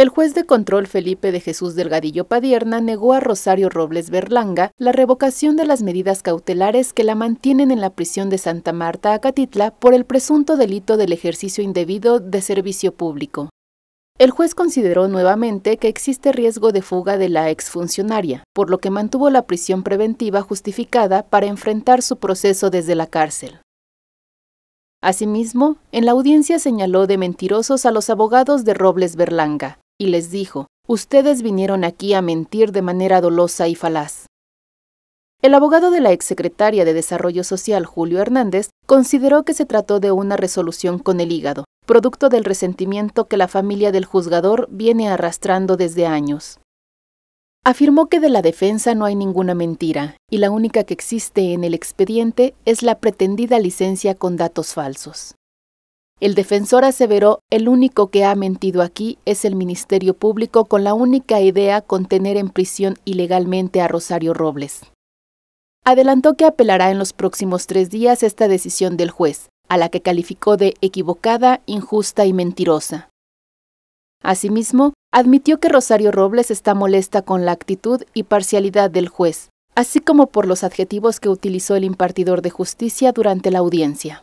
El juez de control Felipe de Jesús Delgadillo Padierna negó a Rosario Robles Berlanga la revocación de las medidas cautelares que la mantienen en la prisión de Santa Marta, Acatitla, por el presunto delito del ejercicio indebido de servicio público. El juez consideró nuevamente que existe riesgo de fuga de la exfuncionaria, por lo que mantuvo la prisión preventiva justificada para enfrentar su proceso desde la cárcel. Asimismo, en la audiencia señaló de mentirosos a los abogados de Robles Berlanga, y les dijo, Ustedes vinieron aquí a mentir de manera dolosa y falaz. El abogado de la exsecretaria de Desarrollo Social, Julio Hernández, consideró que se trató de una resolución con el hígado, producto del resentimiento que la familia del juzgador viene arrastrando desde años. Afirmó que de la defensa no hay ninguna mentira, y la única que existe en el expediente es la pretendida licencia con datos falsos. El defensor aseveró, el único que ha mentido aquí es el Ministerio Público con la única idea con tener en prisión ilegalmente a Rosario Robles. Adelantó que apelará en los próximos tres días esta decisión del juez, a la que calificó de equivocada, injusta y mentirosa. Asimismo, admitió que Rosario Robles está molesta con la actitud y parcialidad del juez, así como por los adjetivos que utilizó el impartidor de justicia durante la audiencia.